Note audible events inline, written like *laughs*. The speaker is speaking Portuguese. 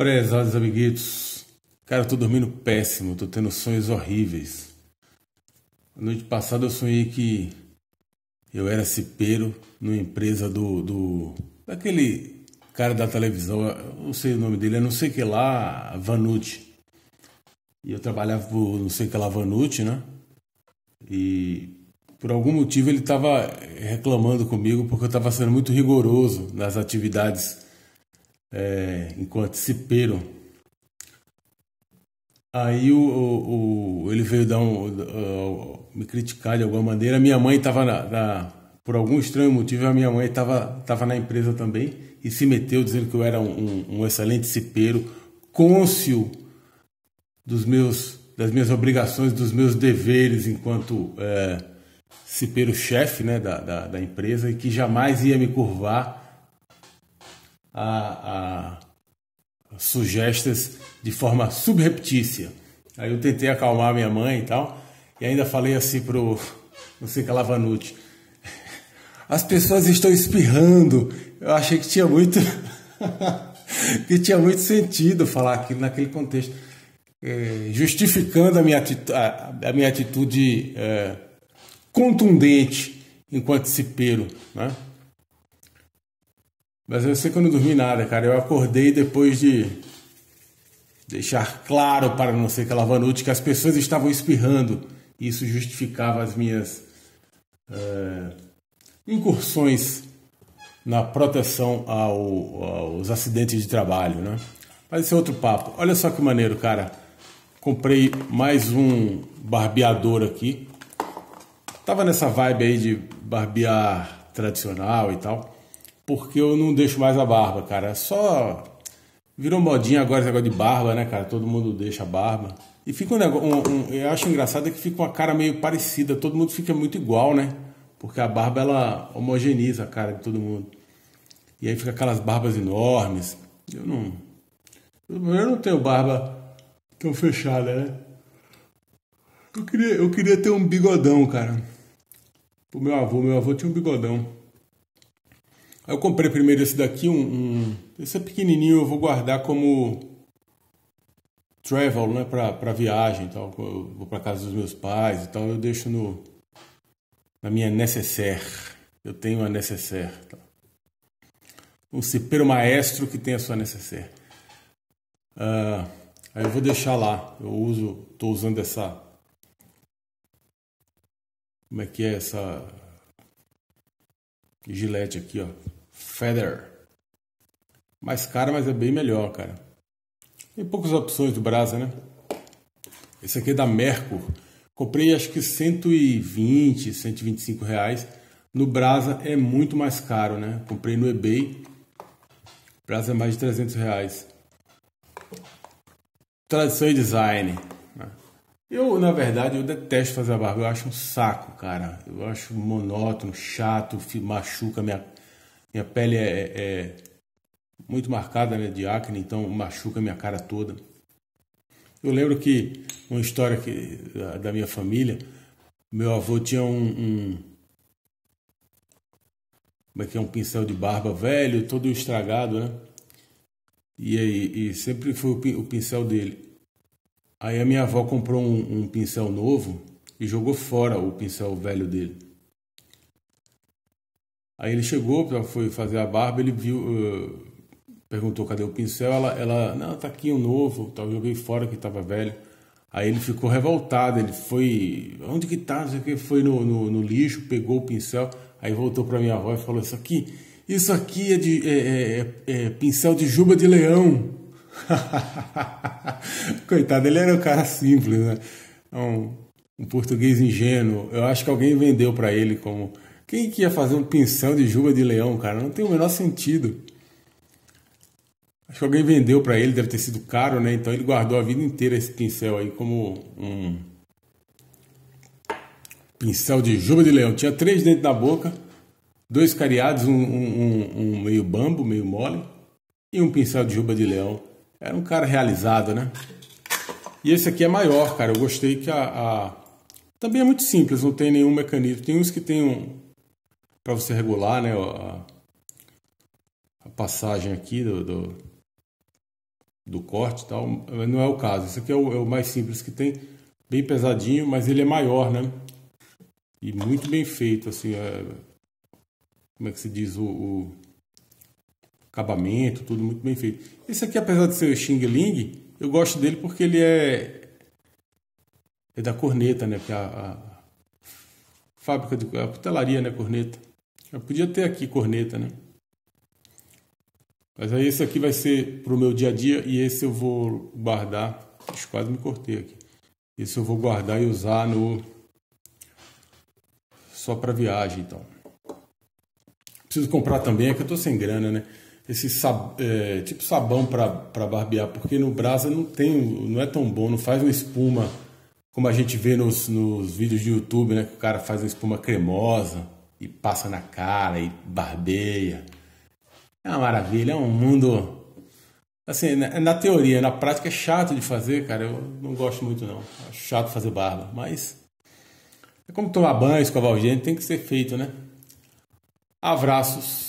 Prezados amiguitos, cara, eu tô dormindo péssimo, tô tendo sonhos horríveis. A noite passada eu sonhei que eu era cipeiro numa empresa do, do daquele cara da televisão, não sei o nome dele, é não sei que lá, Vanucci. E eu trabalhava por não sei que lá Vanucci, né? E por algum motivo ele estava reclamando comigo porque eu estava sendo muito rigoroso nas atividades é, enquanto cipeiro. Aí o, o, o, ele veio dar um, uh, me criticar de alguma maneira. Minha mãe estava na, na, por algum estranho motivo a minha mãe estava tava na empresa também e se meteu dizendo que eu era um, um, um excelente cipeiro, côncio dos meus das minhas obrigações, dos meus deveres enquanto é, cipeiro chefe né, da, da, da, empresa e que jamais ia me curvar a, a sugestas de forma subreptícia. Aí eu tentei acalmar minha mãe e tal, e ainda falei assim pro não sei que Lavanucci. As pessoas estão espirrando. Eu achei que tinha muito *laughs* que tinha muito sentido falar aquilo naquele contexto, é, justificando a minha atitude, a, minha atitude é, contundente enquanto cipeiro, né? Mas eu sei que eu não dormi nada, cara. Eu acordei depois de deixar claro para não ser Calavanucci que as pessoas estavam espirrando. isso justificava as minhas é, incursões na proteção ao, aos acidentes de trabalho, né? Mas esse é outro papo. Olha só que maneiro, cara. Comprei mais um barbeador aqui. Tava nessa vibe aí de barbear tradicional e tal porque eu não deixo mais a barba, cara. É só virou modinha agora esse negócio de barba, né, cara? Todo mundo deixa a barba. E fica um negócio. Um, um, eu acho engraçado é que fica uma cara meio parecida, todo mundo fica muito igual, né? Porque a barba ela homogeneiza a cara de todo mundo. E aí fica aquelas barbas enormes. Eu não. Eu não tenho barba tão fechada, né? Eu queria, eu queria ter um bigodão, cara. O meu avô, meu avô tinha um bigodão. Aí eu comprei primeiro esse daqui, um, um, esse é pequenininho, eu vou guardar como travel, né, para pra viagem, então Eu vou para casa dos meus pais, então eu deixo no na minha necessaire. Eu tenho a necessaire, tal. Tá? Um cipeiro maestro que tem a sua necessaire. Uh, ah, aí eu vou deixar lá. Eu uso, tô usando essa como é que é essa gilete aqui, ó. Feather. Mais cara, mas é bem melhor, cara. Tem poucas opções do Brasa, né? Esse aqui é da Mercur. Comprei acho que 120, 125 reais. No Brasa é muito mais caro, né? Comprei no eBay. Brasa é mais de 300 reais. Tradição e design. Né? Eu, na verdade, eu detesto fazer a barba. Eu acho um saco, cara. Eu acho monótono, chato, machuca minha minha pele é, é, é muito marcada né, de acne, então machuca minha cara toda. Eu lembro que uma história que, da minha família, meu avô tinha um, um como é que é um pincel de barba velho, todo estragado, né? E aí e sempre foi o pincel dele. Aí a minha avó comprou um, um pincel novo e jogou fora o pincel velho dele. Aí ele chegou, foi fazer a barba, ele viu, uh, perguntou cadê o pincel, ela, ela, não, tá aqui um novo, tal, joguei fora que tava velho. Aí ele ficou revoltado, ele foi, onde que tá, não sei o que, foi no, no, no lixo, pegou o pincel, aí voltou para minha avó e falou, isso aqui, isso aqui é, de, é, é, é, é pincel de juba de leão. *laughs* Coitado, ele era um cara simples, né? Um, um português ingênuo. Eu acho que alguém vendeu para ele como quem que ia fazer um pincel de juba de leão, cara? Não tem o menor sentido. Acho que alguém vendeu para ele, deve ter sido caro, né? Então ele guardou a vida inteira esse pincel aí como um pincel de juba de leão. Tinha três dentro da boca, dois cariados, um, um, um meio bambo, meio mole e um pincel de juba de leão. Era um cara realizado, né? E esse aqui é maior, cara. Eu gostei que a, a... Também é muito simples, não tem nenhum mecanismo. Tem uns que tem um, para você regular né, a, a passagem aqui do, do, do corte e tal. Não é o caso. Esse aqui é o, é o, mais simples que tem. Bem pesadinho, mas ele é maior, né? E muito bem feito, assim. É, como é que se diz? O, o, acabamento, tudo muito bem feito. Esse aqui, apesar de ser o Xing Ling, eu gosto dele porque ele é... É da corneta, né? Porque a, a fábrica de... A cutelaria, né? Corneta. Eu podia ter aqui corneta, né? Mas aí esse aqui vai ser pro meu dia a dia e esse eu vou guardar. Acho quase me cortei aqui. Esse eu vou guardar e usar no só para viagem, então. Preciso comprar também, é que eu tô sem grana, né? Esse sab... é, tipo sabão para barbear, porque no brasa não tem, não é tão bom, não faz uma espuma como a gente vê nos, nos vídeos de YouTube, né? Que o cara faz uma espuma cremosa e passa na cara e barbeia. É uma maravilha, é um mundo. Assim, na, né, na, teoria, na prática é chato de fazer, cara. Eu não gosto muito, não. É chato fazer barba. Mas. É como tomar banho, escovar o dente, tem que ser feito, né? Abraços.